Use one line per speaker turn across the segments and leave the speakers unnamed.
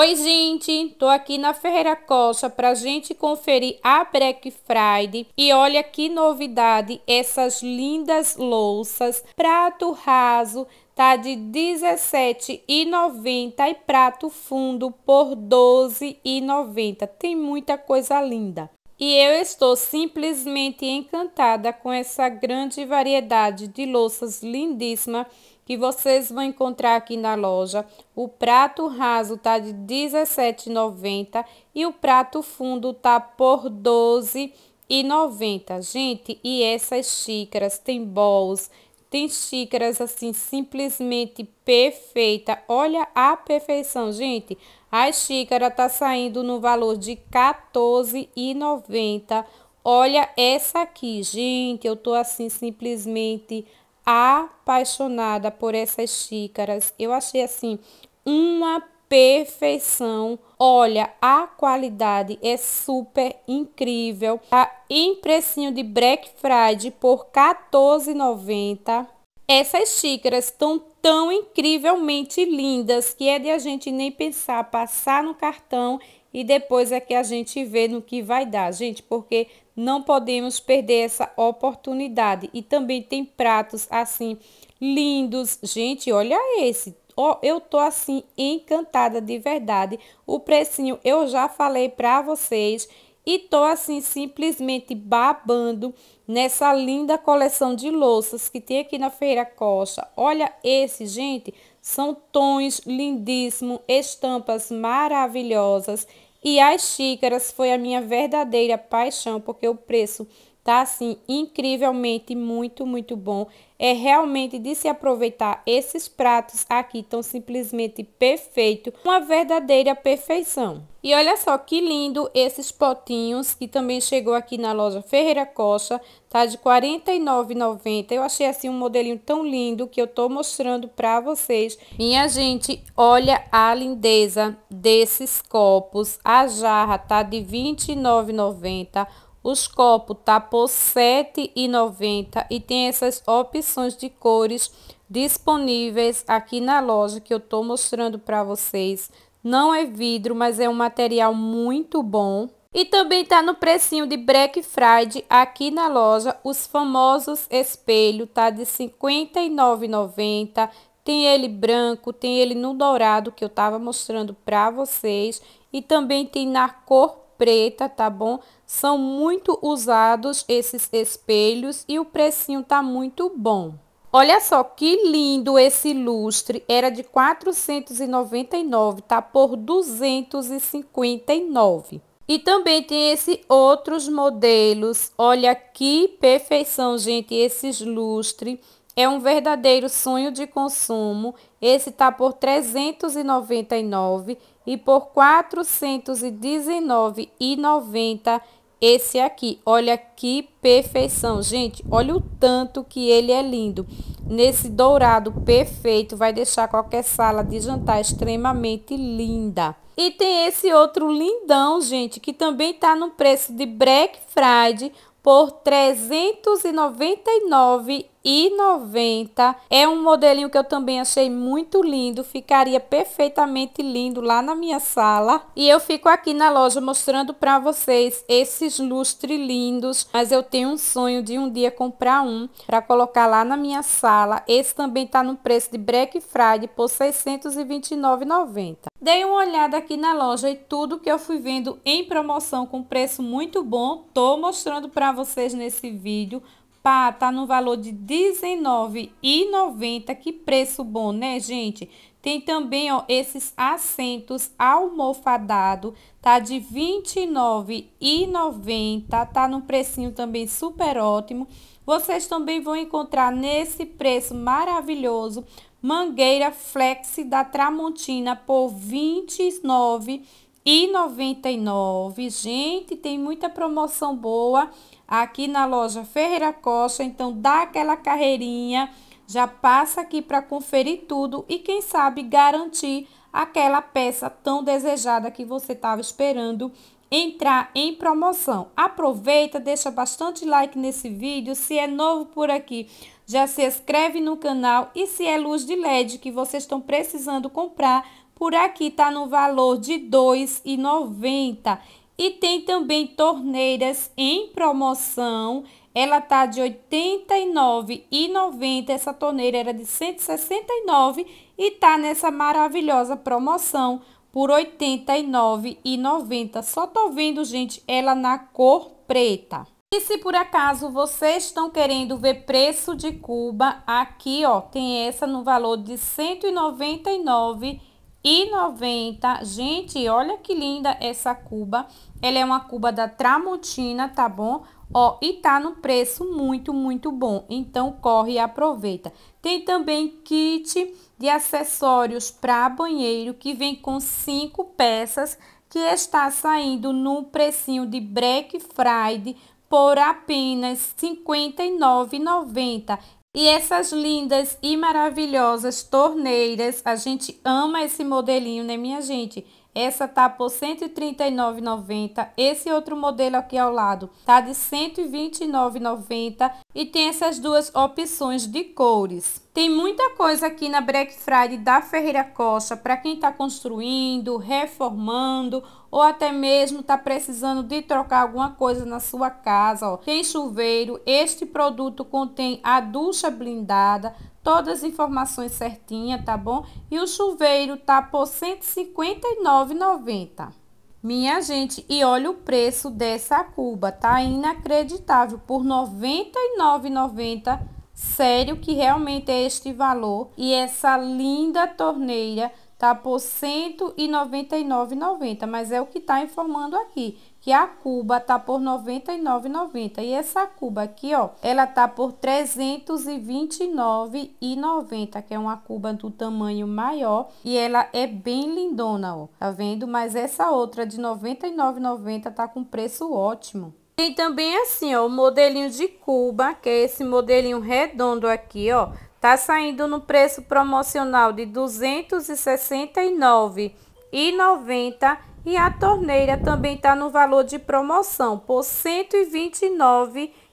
Oi, gente, tô aqui na Ferreira Costa pra gente conferir a Black Friday e olha que novidade essas lindas louças, prato raso tá de 17,90 e prato fundo por 12,90. Tem muita coisa linda. E eu estou simplesmente encantada com essa grande variedade de louças lindíssima que vocês vão encontrar aqui na loja. O prato raso tá de 17,90 e o prato fundo tá por 12,90. Gente, e essas xícaras tem bowls, tem xícaras assim simplesmente perfeita. Olha a perfeição, gente. A xícara tá saindo no valor de 14,90. Olha essa aqui, gente, eu tô assim simplesmente apaixonada por essas xícaras. Eu achei assim uma perfeição. Olha, a qualidade é super incrível. Tá em precinho de Black Friday por R$14,90. Essas xícaras estão tão incrivelmente lindas que é de a gente nem pensar, passar no cartão e depois é que a gente vê no que vai dar, gente, porque não podemos perder essa oportunidade. E também tem pratos assim lindos. Gente, olha esse. Oh, eu tô assim encantada de verdade. O precinho eu já falei para vocês e tô assim simplesmente babando nessa linda coleção de louças que tem aqui na Feira Coxa. Olha esse, gente, são tons lindíssimos, estampas maravilhosas e as xícaras foi a minha verdadeira paixão, porque o preço tá assim incrivelmente muito, muito bom. É realmente de se aproveitar esses pratos aqui tão simplesmente perfeito, uma verdadeira perfeição. E olha só que lindo esses potinhos que também chegou aqui na loja Ferreira Costa, tá de R$ 49,90. Eu achei assim um modelinho tão lindo que eu tô mostrando pra vocês. Minha gente, olha a lindeza desses copos. A jarra tá de R$ 29,90. Os copos tá por R$ 7,90 e tem essas opções de cores disponíveis aqui na loja que eu tô mostrando para vocês. Não é vidro, mas é um material muito bom. E também tá no precinho de Black Friday aqui na loja, os famosos espelhos, tá de R$ 59,90. Tem ele branco, tem ele no dourado que eu tava mostrando para vocês e também tem na cor preta, tá bom? São muito usados esses espelhos e o precinho tá muito bom. Olha só que lindo esse lustre, era de 499, tá por 259. E também tem esses outros modelos, olha que perfeição, gente, esses lustres. É um verdadeiro sonho de consumo, esse tá por 399 e por 419,90 esse aqui. Olha que perfeição, gente. Olha o tanto que ele é lindo. Nesse dourado perfeito, vai deixar qualquer sala de jantar extremamente linda. E tem esse outro lindão, gente, que também tá no preço de Black Friday por R$ 399 1,90. É um modelinho que eu também achei muito lindo, ficaria perfeitamente lindo lá na minha sala. E eu fico aqui na loja mostrando para vocês esses lustres lindos, mas eu tenho um sonho de um dia comprar um para colocar lá na minha sala. Esse também tá no preço de Black Friday por R$ 629,90. Dei uma olhada aqui na loja e tudo que eu fui vendo em promoção com preço muito bom, tô mostrando para vocês nesse vídeo Pá tá no valor de R$19,90. Que preço bom, né, gente? Tem também, ó, esses assentos almofadado, tá de R$29,90, tá num precinho também super ótimo. Vocês também vão encontrar nesse preço maravilhoso, mangueira flex da Tramontina por R$29,99. Gente, tem muita promoção boa aqui na loja Ferreira Costa. Então, dá aquela carreirinha, já passa aqui para conferir tudo e, quem sabe, garantir aquela peça tão desejada que você estava esperando entrar em promoção. Aproveita, deixa bastante like nesse vídeo. Se é novo por aqui, já se inscreve no canal. E se é luz de LED que vocês estão precisando comprar, por aqui tá no valor de R$ 2,90. E tem também torneiras em promoção. Ela tá de R$ 89,90. Essa torneira era de R$ 169 e tá nessa maravilhosa promoção por R$ 89,90. Só tô vendo, gente, ela na cor preta. E se por acaso vocês estão querendo ver preço de Cuba, aqui ó, tem essa no valor de R$ 199,00 1,90. Gente, olha que linda essa cuba. Ela é uma cuba da Tramontina, tá bom? Ó, e tá no preço muito, muito bom. Então, corre e aproveita. Tem também kit de acessórios para banheiro que vem com cinco peças que está saindo no precinho de Black Friday por apenas R$ 59,90. E essas lindas e maravilhosas torneiras, a gente ama esse modelinho, né, minha gente? Essa tá por R$ 139,90. Esse outro modelo aqui ao lado tá de R$ 129,90 e tem essas duas opções de cores. Tem muita coisa aqui na Black Friday da Ferreira Costa para quem está construindo, reformando ou até mesmo está precisando de trocar alguma coisa na sua casa. Ó. Tem chuveiro, este produto contém a ducha blindada, todas as informações certinha, tá bom? E o chuveiro tá por R$ 159,90. Minha gente, e olha o preço dessa cuba, tá inacreditável, por R$ 99,90. Sério que realmente é este valor. E essa linda torneira tá por R$ 199,90, mas é o que tá informando aqui que a cuba tá por 99,90. E essa cuba aqui, ó, ela tá por 329,90, que é uma cuba do tamanho maior e ela é bem lindona, ó. Tá vendo? Mas essa outra de 99,90 tá com preço ótimo. Tem também assim, ó, o modelinho de cuba, que é esse modelinho redondo aqui, ó. Tá saindo no preço promocional de 269 e 90 e a torneira também está no valor de promoção por R$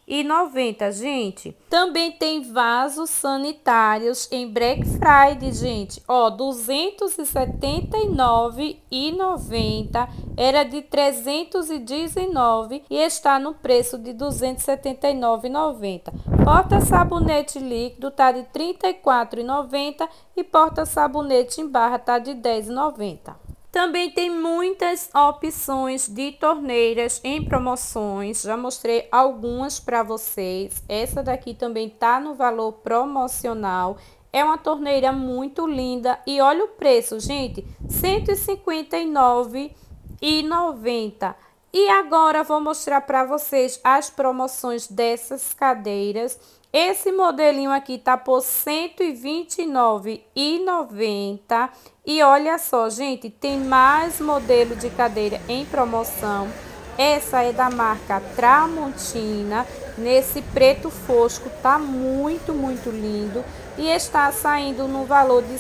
129,90, gente. Também tem vasos sanitários em Black Friday, gente. Ó, R$ 279,90. Era de 319 e está no preço de R$ 279,90. Porta sabonete líquido tá de R$ 34,90 e porta sabonete em barra tá de R$ 10,90. Também tem muitas opções de torneiras em promoções. Já mostrei algumas para vocês. Essa daqui também tá no valor promocional. É uma torneira muito linda e olha o preço, gente, R$ 159,90. E agora vou mostrar para vocês as promoções dessas cadeiras esse modelinho aqui tá por R$ 129,90. E olha só, gente, tem mais modelo de cadeira em promoção. Essa é da marca Tramontina, nesse preto fosco, tá muito, muito lindo. E está saindo no valor de R$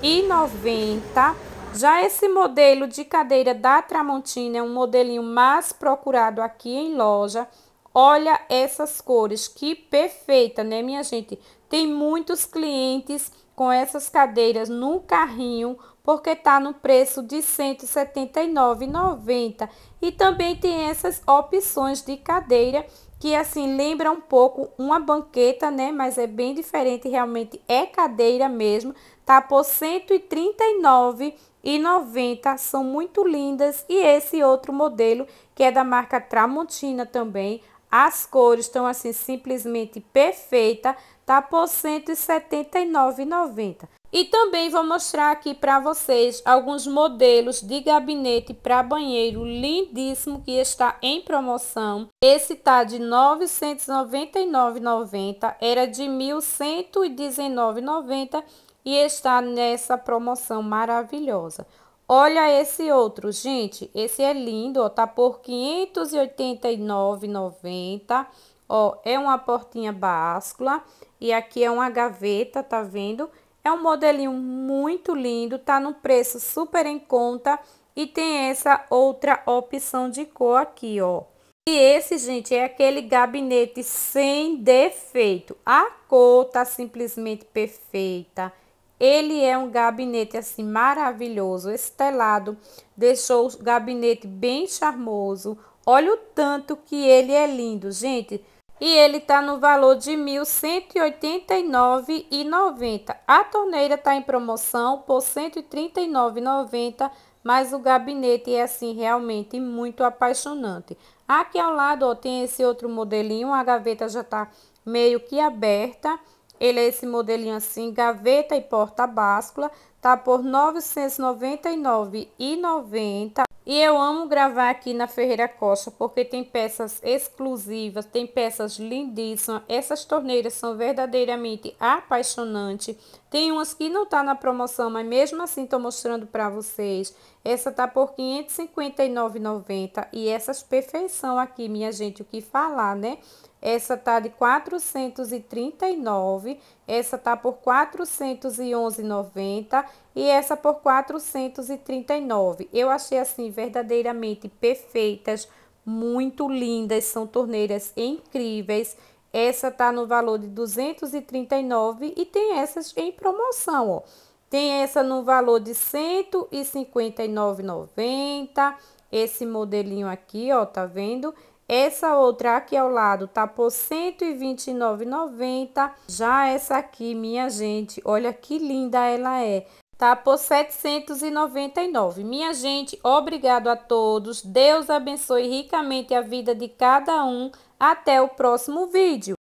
139,90. Já esse modelo de cadeira da Tramontina é um modelinho mais procurado aqui em loja. Olha essas cores, que perfeita, né, minha gente? Tem muitos clientes com essas cadeiras no carrinho, porque tá no preço de R$ 179,90. E também tem essas opções de cadeira que assim lembra um pouco uma banqueta, né? Mas é bem diferente, realmente é cadeira mesmo. Tá por R$ 139,90. São muito lindas. E esse outro modelo, que é da marca Tramontina também, as cores estão assim simplesmente perfeita, tá por R$ 179,90. E também vou mostrar aqui para vocês alguns modelos de gabinete para banheiro lindíssimo que está em promoção. Esse tá de R$ 999,90, era de R$ 1.119,90 e está nessa promoção maravilhosa. Olha esse outro, gente. Esse é lindo, ó. Tá por R$ 589,90. Ó, é uma portinha báscula. E aqui é uma gaveta, tá vendo? É um modelinho muito lindo. Tá no preço super em conta. E tem essa outra opção de cor aqui, ó. E esse, gente, é aquele gabinete sem defeito. A cor tá simplesmente perfeita. Ele é um gabinete assim maravilhoso, estelado, deixou o gabinete bem charmoso. Olha o tanto que ele é lindo, gente. E ele tá no valor de R$ 1.189,90. A torneira tá em promoção por R$ 139,90, mas o gabinete é assim realmente muito apaixonante. Aqui ao lado, ó, tem esse outro modelinho, a gaveta já tá meio que aberta ele é esse modelinho assim, gaveta e porta-báscula, tá por R$ 999,90. E eu amo gravar aqui na Ferreira Costa, porque tem peças exclusivas, tem peças lindíssimas. Essas torneiras são verdadeiramente apaixonantes. Tem umas que não tá na promoção, mas mesmo assim tô mostrando para vocês. Essa tá por R$ 559,90 e essas perfeição aqui, minha gente, o que falar, né? Essa tá de 439, essa tá por 411,90 e essa por 439. Eu achei assim verdadeiramente perfeitas, muito lindas, são torneiras incríveis. Essa tá no valor de 239 e tem essas em promoção, ó. Tem essa no valor de 159,90. Esse modelinho aqui, ó, tá vendo? Essa outra aqui ao lado tá por 129,90. Já essa aqui, minha gente, olha que linda ela é. Tá por 799. Minha gente, obrigado a todos. Deus abençoe ricamente a vida de cada um. Até o próximo vídeo.